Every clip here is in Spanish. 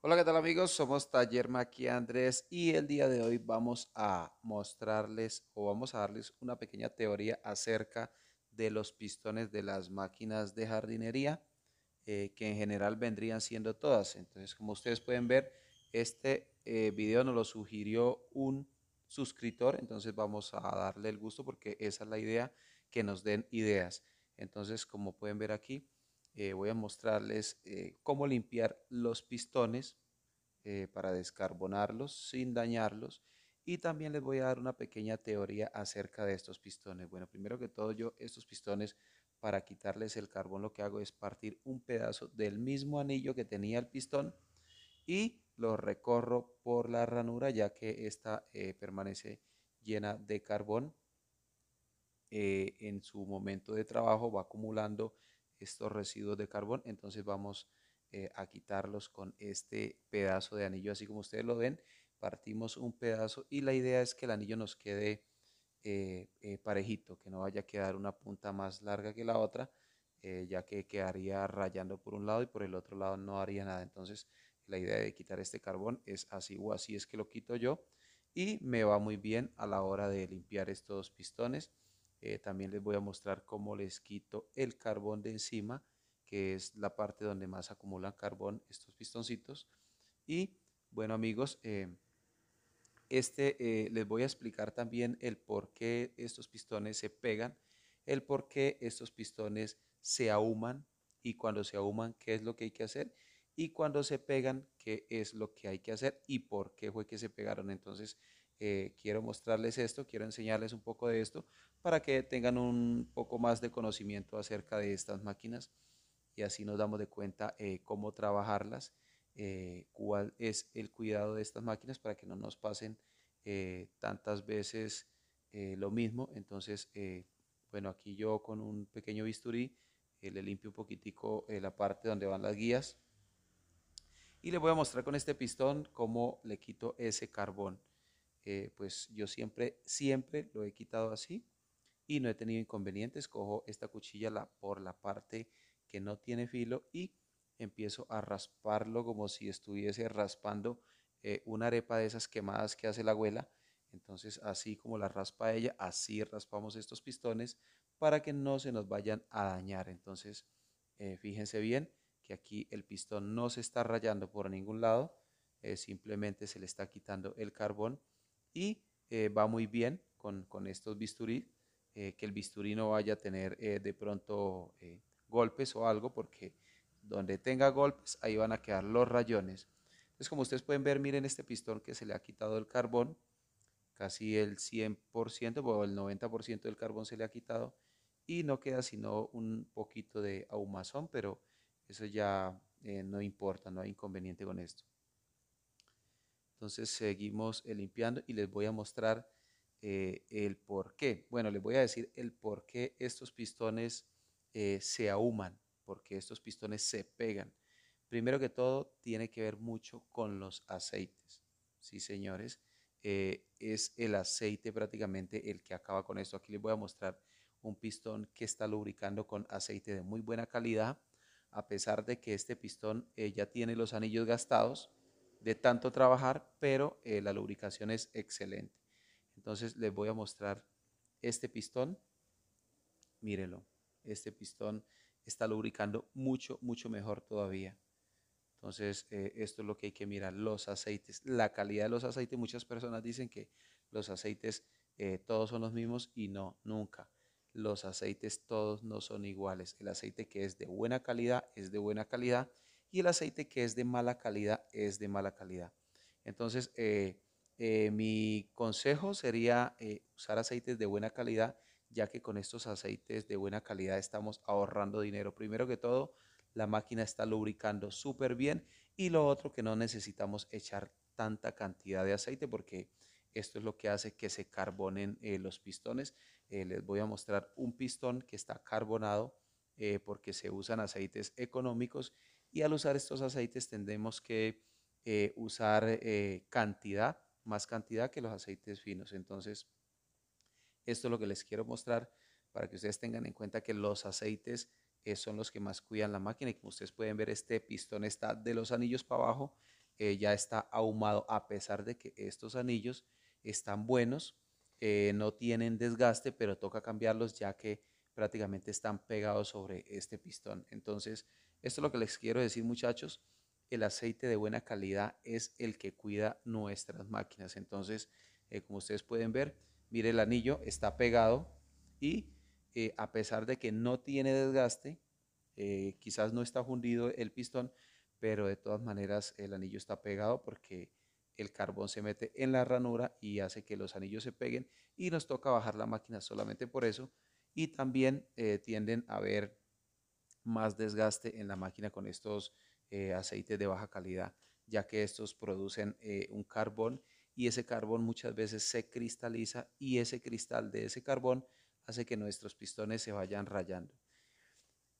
Hola, ¿qué tal amigos? Somos Taller Maqui Andrés y el día de hoy vamos a mostrarles o vamos a darles una pequeña teoría acerca de los pistones de las máquinas de jardinería eh, que en general vendrían siendo todas. Entonces, como ustedes pueden ver, este eh, video nos lo sugirió un suscriptor, entonces vamos a darle el gusto porque esa es la idea, que nos den ideas. Entonces, como pueden ver aquí, eh, voy a mostrarles eh, cómo limpiar los pistones eh, para descarbonarlos sin dañarlos y también les voy a dar una pequeña teoría acerca de estos pistones. Bueno, primero que todo yo estos pistones para quitarles el carbón lo que hago es partir un pedazo del mismo anillo que tenía el pistón y lo recorro por la ranura ya que esta permanece llena de carbón. en su momento de trabajo va acumulando estos residuos de carbón, entonces vamos eh, a quitarlos con este pedazo de anillo, así como ustedes lo ven, partimos un pedazo y la idea es que el anillo nos quede eh, eh, parejito, que no vaya a quedar una punta más larga que la otra, ya que quedaría rayando por un lado y por el otro lado no haría nada, entonces la idea de quitar este carbón es así o así es que lo quito yo y me va muy bien a la hora de limpiar estos pistones. Eh, también les voy a mostrar cómo les quito el carbón de encima, que es la parte donde más acumulan carbón estos pistoncitos. Y bueno amigos, eh, este eh, les voy a explicar también el por qué estos pistones se pegan, el por qué estos pistones se ahuman y cuando se ahuman qué es lo que hay que hacer y cuando se pegan qué es lo que hay que hacer y por qué fue que se pegaron. Entonces eh, quiero mostrarles esto, quiero enseñarles un poco de esto para que tengan un poco más de conocimiento acerca de estas máquinas y así nos damos de cuenta eh, cómo trabajarlas, eh, cuál es el cuidado de estas máquinas para que no nos pasen tantas veces lo mismo. Entonces, bueno, aquí yo con un pequeño bisturí le limpio un poquitico la parte donde van las guías y le voy a mostrar con este pistón cómo le quito ese carbón. Eh, pues yo siempre, siempre lo he quitado así y no he tenido inconvenientes. Cojo esta cuchilla por la parte que no tiene filo y empiezo a rasparlo como si estuviese raspando eh, una arepa de esas quemadas que hace la abuela. Entonces, así como la raspa ella, así raspamos estos pistones para que no se nos vayan a dañar. Entonces, eh, fíjense bien que aquí el pistón no se está rayando por ningún lado, simplemente se le está quitando el carbón y eh, va muy bien con, con estos bisturí, eh, que el bisturí no vaya a tener eh, de pronto golpes o algo, porque donde tenga golpes, ahí van a quedar los rayones. Entonces, como ustedes pueden ver, miren este pistón que se le ha quitado el carbón, casi el 100% o el 90% del carbón se le ha quitado y no queda sino un poquito de ahumazón, pero eso ya no importa, no hay inconveniente con esto. Entonces seguimos eh, limpiando y les voy a mostrar eh, el por qué. Bueno, les voy a decir el por qué estos pistones eh, se ahuman, porque estos pistones se pegan. Primero que todo, tiene que ver mucho con los aceites. Sí, señores, es el aceite prácticamente el que acaba con esto. Aquí les voy a mostrar un pistón que está lubricando con aceite de muy buena calidad. A pesar de que este pistón ya tiene los anillos gastados, de tanto trabajar, pero eh, la lubricación es excelente. Entonces les voy a mostrar este pistón. mírelo. este pistón está lubricando mucho, mucho mejor todavía. Entonces, eh, esto es lo que hay que mirar, los aceites, la calidad de los aceites. Muchas personas dicen que los aceites eh, todos son los mismos y no, nunca. Los aceites todos no son iguales. El aceite que es de buena calidad es de buena calidad y el aceite que es de mala calidad es de mala calidad. Entonces, eh, eh, mi consejo sería eh, usar aceites de buena calidad, ya que con estos aceites de buena calidad estamos ahorrando dinero. Primero que todo, la máquina está lubricando súper bien y lo otro que no necesitamos echar tanta cantidad de aceite porque esto es lo que hace que se carbonen los pistones. les voy a mostrar un pistón que está carbonado porque se usan aceites económicos y al usar estos aceites tendemos que eh, usar eh, cantidad, más cantidad que los aceites finos. Entonces, esto es lo que les quiero mostrar para que ustedes tengan en cuenta que los aceites eh, son los que más cuidan la máquina. Y como ustedes pueden ver, este pistón está de los anillos para abajo, ya está ahumado, a pesar de que estos anillos están buenos, no tienen desgaste, pero toca cambiarlos ya que prácticamente están pegados sobre este pistón. Entonces, esto es lo que les quiero decir muchachos. El aceite de buena calidad es el que cuida nuestras máquinas. Entonces, eh, como ustedes pueden ver, mire el anillo, está pegado y eh, a pesar de que no tiene desgaste, eh, quizás no está fundido el pistón, pero de todas maneras el anillo está pegado porque el carbón se mete en la ranura y hace que los anillos se peguen y nos toca bajar la máquina solamente por eso y también tienden a ver más desgaste en la máquina con estos eh, aceites de baja calidad, ya que estos producen eh, un carbón y ese carbón muchas veces se cristaliza y ese cristal de ese carbón hace que nuestros pistones se vayan rayando.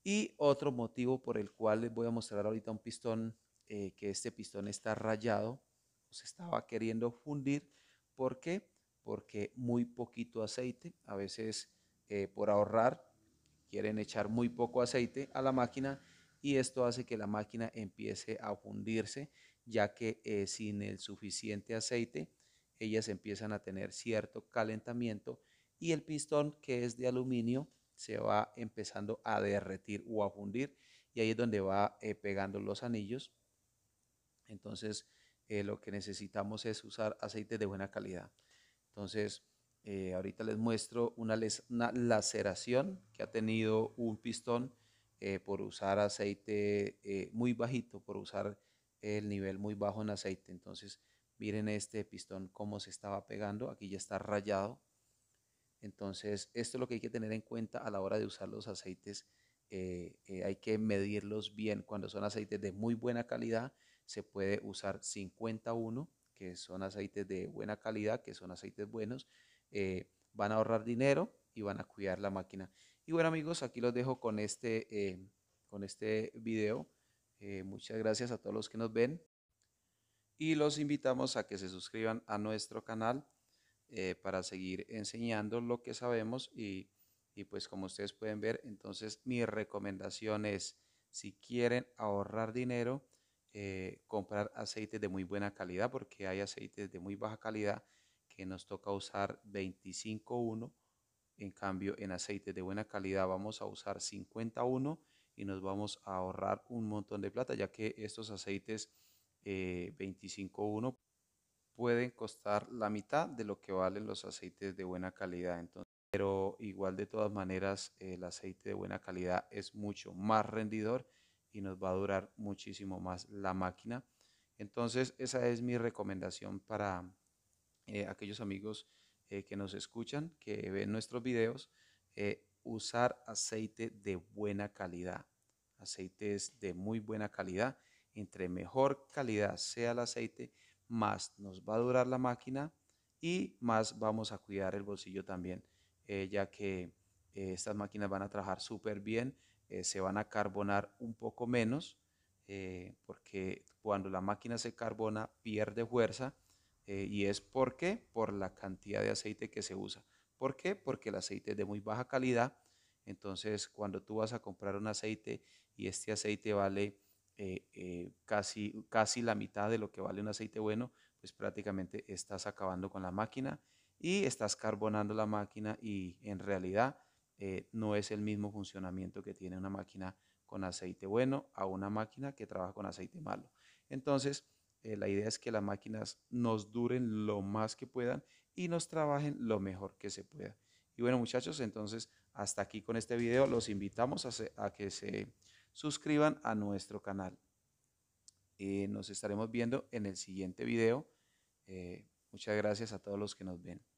Y otro motivo por el cual les voy a mostrar ahorita un pistón, eh, que este pistón está rayado, se estaba queriendo fundir. ¿Por qué? Porque muy poquito aceite, a veces por ahorrar, quieren echar muy poco aceite a la máquina y esto hace que la máquina empiece a fundirse, ya que eh, sin el suficiente aceite ellas empiezan a tener cierto calentamiento y el pistón que es de aluminio se va empezando a derretir o a fundir y ahí es donde va eh, pegando los anillos. Entonces eh, lo que necesitamos es usar aceite de buena calidad. Entonces eh, ahorita les muestro una, laceración que ha tenido un pistón eh, por usar aceite eh, muy bajito, por usar el nivel muy bajo en aceite. Entonces, miren este pistón cómo se estaba pegando. Aquí ya está rayado. Entonces, esto es lo que hay que tener en cuenta a la hora de usar los aceites. hay que medirlos bien. Cuando son aceites de muy buena calidad, se puede usar 51, que son aceites de buena calidad, que son aceites buenos eh, van a ahorrar dinero y van a cuidar la máquina. Y bueno amigos, aquí los dejo con este, eh, con este video. Eh, muchas gracias a todos los que nos ven y los invitamos a que se suscriban a nuestro canal para seguir enseñando lo que sabemos y, pues como ustedes pueden ver, entonces mi recomendación es si quieren ahorrar dinero, comprar aceites de muy buena calidad porque hay aceites de muy baja calidad que nos toca usar 25.1. En cambio, en aceites de buena calidad vamos a usar 51 y nos vamos a ahorrar un montón de plata, ya que estos aceites 25 eh, 25.1 pueden costar la mitad de lo que valen los aceites de buena calidad. Entonces, pero igual de todas maneras, el aceite de buena calidad es mucho más rendidor y nos va a durar muchísimo más la máquina. Entonces, esa es mi recomendación para eh, aquellos amigos eh, que nos escuchan, que ven nuestros videos, eh, usar aceite de buena calidad. aceite es de muy buena calidad. Entre mejor calidad sea el aceite, más nos va a durar la máquina y más vamos a cuidar el bolsillo también, ya que estas máquinas van a trabajar súper bien, se van a carbonar un poco menos, porque cuando la máquina se carbona pierde fuerza eh, y es ¿por qué? Por la cantidad de aceite que se usa. ¿Por qué? Porque el aceite es de muy baja calidad. Entonces, cuando tú vas a comprar un aceite y este aceite vale eh, eh, casi, casi la mitad de lo que vale un aceite bueno, pues prácticamente estás acabando con la máquina y estás carbonando la máquina y en realidad no es el mismo funcionamiento que tiene una máquina con aceite bueno a una máquina que trabaja con aceite malo. Entonces, eh, la idea es que las máquinas nos duren lo más que puedan y nos trabajen lo mejor que se pueda. Y bueno muchachos, entonces hasta aquí con este video. Los invitamos a, que se suscriban a nuestro canal. y eh, nos estaremos viendo en el siguiente video. Eh, muchas gracias a todos los que nos ven.